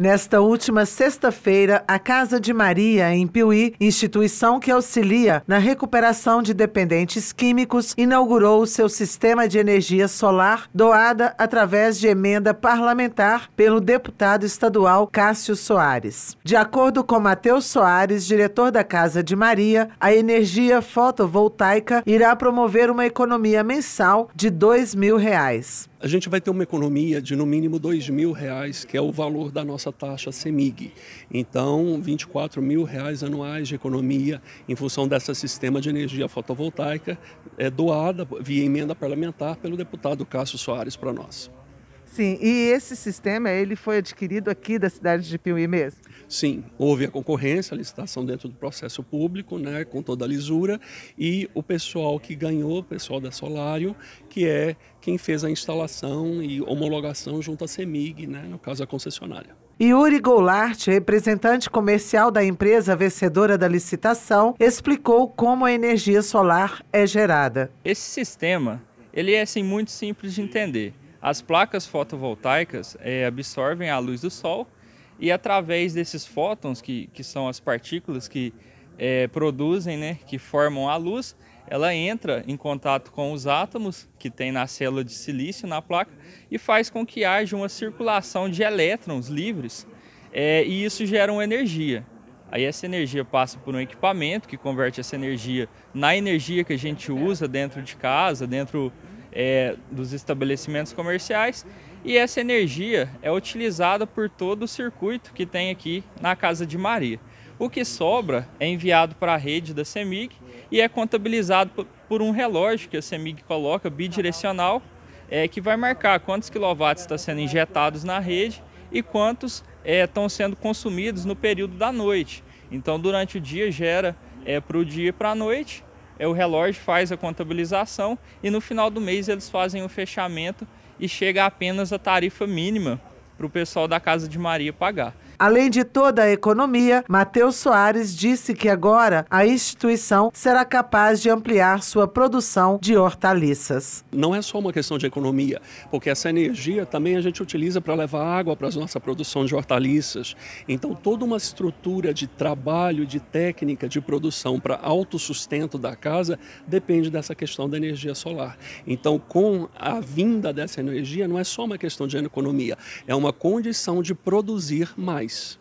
Nesta última sexta-feira, a Casa de Maria, em Piuí, instituição que auxilia na recuperação de dependentes químicos, inaugurou o seu sistema de energia solar, doada através de emenda parlamentar pelo deputado estadual Cássio Soares. De acordo com Matheus Soares, diretor da Casa de Maria, a energia fotovoltaica irá promover uma economia mensal de R$ 2 mil. Reais a gente vai ter uma economia de no mínimo dois mil reais, que é o valor da nossa taxa CEMIG. Então, 24 mil reais anuais de economia em função desse sistema de energia fotovoltaica é doada via emenda parlamentar pelo deputado Cássio Soares para nós. Sim, e esse sistema ele foi adquirido aqui da cidade de Piuí mesmo? Sim, houve a concorrência, a licitação dentro do processo público, né, com toda a lisura, e o pessoal que ganhou, o pessoal da Solário, que é quem fez a instalação e homologação junto à CEMIG, né, no caso a concessionária. Yuri Goulart, representante comercial da empresa vencedora da licitação, explicou como a energia solar é gerada. Esse sistema, ele é assim, muito simples de entender as placas fotovoltaicas é, absorvem a luz do sol e através desses fótons, que, que são as partículas que é, produzem, né, que formam a luz, ela entra em contato com os átomos que tem na célula de silício, na placa, e faz com que haja uma circulação de elétrons livres, é, e isso gera uma energia. Aí essa energia passa por um equipamento que converte essa energia na energia que a gente usa dentro de casa, dentro é, dos estabelecimentos comerciais e essa energia é utilizada por todo o circuito que tem aqui na Casa de Maria. O que sobra é enviado para a rede da CEMIG e é contabilizado por um relógio que a CEMIG coloca bidirecional, é, que vai marcar quantos quilowatts está sendo injetados na rede e quantos é, estão é, sendo consumidos no período da noite. Então, durante o dia gera é, para o dia e para a noite é o relógio faz a contabilização e no final do mês eles fazem o fechamento e chega apenas a tarifa mínima para o pessoal da Casa de Maria pagar. Além de toda a economia, Matheus Soares disse que agora a instituição será capaz de ampliar sua produção de hortaliças. Não é só uma questão de economia, porque essa energia também a gente utiliza para levar água para a nossa produção de hortaliças. Então, toda uma estrutura de trabalho, de técnica de produção para autossustento da casa depende dessa questão da energia solar. Então, com a vinda dessa energia, não é só uma questão de economia, é uma condição de produzir mais. place